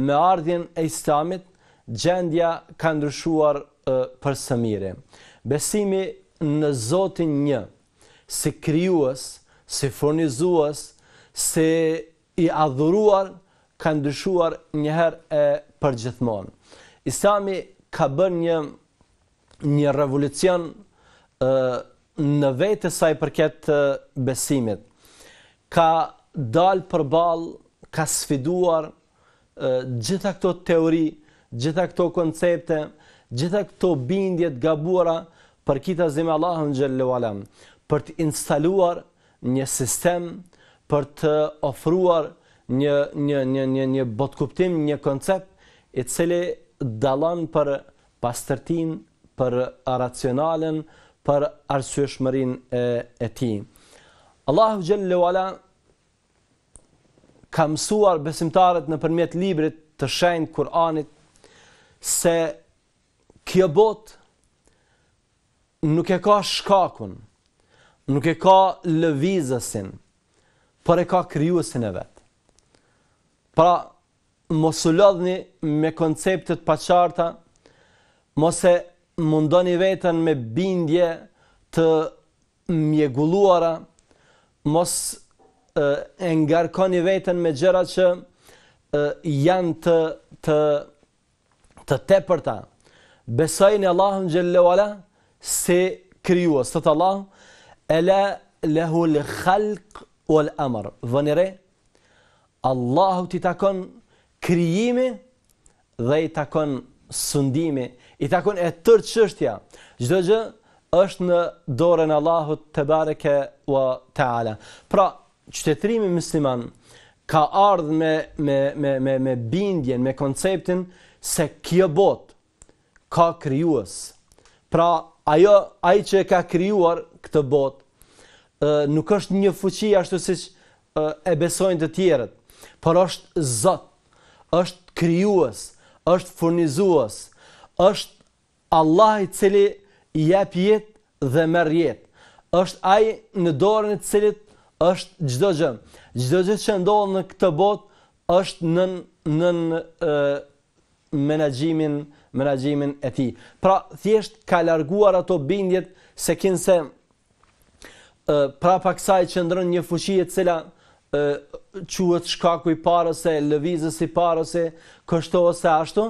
me ardhjen e Islamit gjendja ka ndryshuar për së Besimi në Zotin një, si kryuës, si furnizuës, si i adhuruar, ka ndryshuar njëher e përgjithmon. Islami ka bërë një, një revolucion në vetë sa i përket besimit. Ka dalë për balë, ka sfiduar, gjitha këto teori, gjitha këto koncepte, gjitha këto bindjet gabuara për kita zime Allahën Gjellewala, për të instaluar një sistem, për të ofruar një, një, një, një, një botkuptim, një koncept, i cili dalan për pastërtin, për racionalen, për arsyeshmërinë e, e ti. Allahu Gjellewala, ka mësuar besimtarët në përmjet librit të shenjë Kur'anit, se kjo bot nuk e ka shkakun, nuk e ka lëvizësin, për e ka kryusin e vetë. Pra, mos u lodhni me konceptet paqarta, mos e mundoni vetën me bindje të mjegulluara, mos e ngarkoni veten me gjëra që janë të të të tepërta. Besojini Allahun xhallahu ala se krijuos sot Allah ela lehu l khalq wal amr. Vonire Allahu ti takon krijimi dhe i takon sundimi, i takon e tërë çështja. Çdo gjë është në dorën e Allahut te bareke u taala. Pra, qytetërimi musliman ka ardhur me me me me me bindjen, me konceptin se kjo bot ka krijuar. Pra ajo ai që e ka krijuar këtë bot ë nuk është një fuqi ashtu siç e besojnë të tjerët, por është Zot, është krijues, është furnizues, është Allah i cili i jep jetë dhe merr jetë. Është ai në dorën e cilit është çdo gjë. Çdo gjë që ndodh në këtë botë është në në menaxhimin menaxhimin e tij. Pra thjesht ka larguar ato bindjet se kinse ë pra pa që ndron një fuqi e cila ë quhet shkaku i parë se lëvizës i parë se kështu ose ashtu,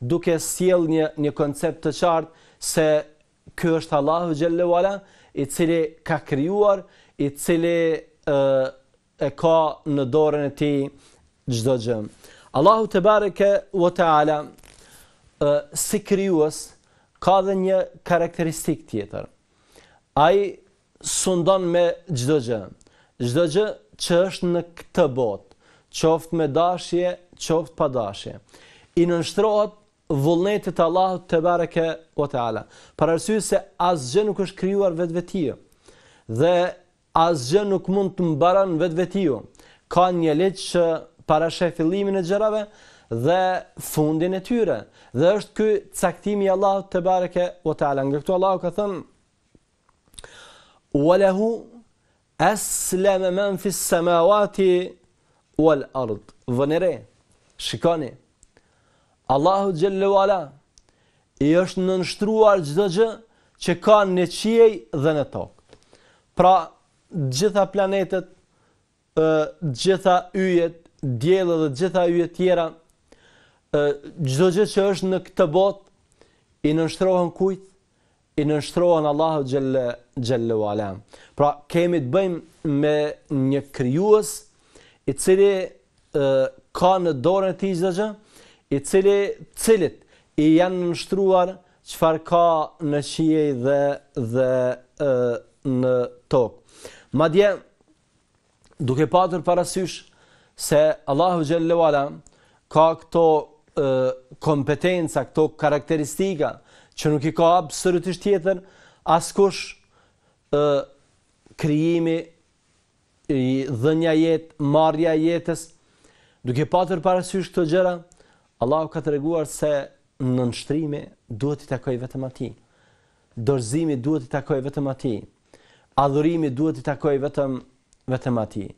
duke sjell një një koncept të qartë se ky është Allahu xhallahu ala i cili ka krijuar, i cili e ka në dorën e ti gjdo gjë. Allahu të bareke, si kryuës, ka dhe një karakteristik tjetër. Ai sundon me gjdo gjë. Gjdo gjë që është në këtë botë, qoftë me dashje, qoftë pa dashje. I nënështëroat vullnetit Allahu të bareke, o ta'ala. Për parësysë se asë gjë nuk është kryuar vetëve Dhe, asgjë nuk mund të mbaron vetvetiu. Ka një leç para shef fillimin e gjërave dhe fundin e tyre. Dhe është ky caktimi i Allahut te bareke o taala. Nga këtu Allah ka thënë: "Wa lahu aslama men fis semawati samawati wal ard." Vonëre. Shikoni. Allahu xhellahu ala i është nënshtruar çdo gjë që ka në qiej dhe në tokë. Pra, gjitha planetet, ë gjitha yjet, dielli dhe gjitha yjet tjera, ë çdo gjë që është në këtë botë i nënshtrohen kujt? I nënshtrohen Allahu xhel xhel wala. Pra kemi të bëjmë me një krijues i cili ë ka në dorën e tij gjë, i cili cilit i janë nënshtruar çfarë ka në qiej dhe dhe ë në tokë. Madje duke patur parasysh se Allahu xhalleu ala ka këto kompetenca, këto karakteristika që nuk i ka absolutisht tjetër, askush, ë krijimi i dhënja jetë, marrja jetës, duke patur parasysh këto gjëra, Allahu ka treguar se në nështrimi duhet i takoj vetëm atij. Dorzimi duhet i takoj vetëm atij. Adhurimi duhet i takoj vetëm vetëm atij